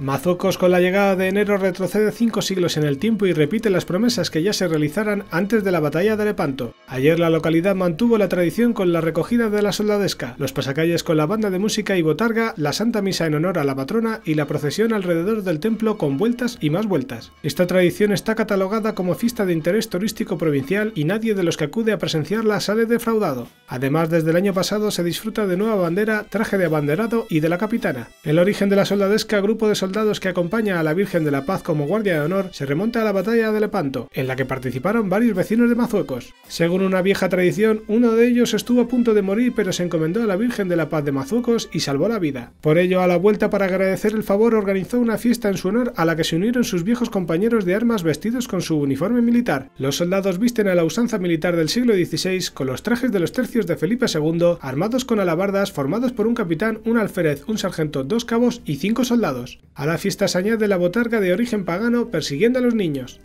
Mazocos con la llegada de enero retrocede cinco siglos en el tiempo y repite las promesas que ya se realizaran antes de la batalla de Lepanto. Ayer la localidad mantuvo la tradición con la recogida de la soldadesca, los pasacalles con la banda de música y botarga, la santa misa en honor a la patrona y la procesión alrededor del templo con vueltas y más vueltas. Esta tradición está catalogada como fiesta de interés turístico provincial y nadie de los que acude a presenciarla sale defraudado. Además, desde el año pasado se disfruta de nueva bandera, traje de abanderado y de la capitana. El origen de la soldadesca, grupo de soldados que acompaña a la Virgen de la Paz como guardia de honor se remonta a la batalla de Lepanto, en la que participaron varios vecinos de Mazuecos. Según una vieja tradición, uno de ellos estuvo a punto de morir pero se encomendó a la Virgen de la Paz de Mazuecos y salvó la vida. Por ello, a la vuelta para agradecer el favor organizó una fiesta en su honor a la que se unieron sus viejos compañeros de armas vestidos con su uniforme militar. Los soldados visten a la usanza militar del siglo XVI con los trajes de los tercios de Felipe II, armados con alabardas formados por un capitán, un alférez, un sargento, dos cabos y cinco soldados. A la fiesta se añade la botarga de origen pagano persiguiendo a los niños.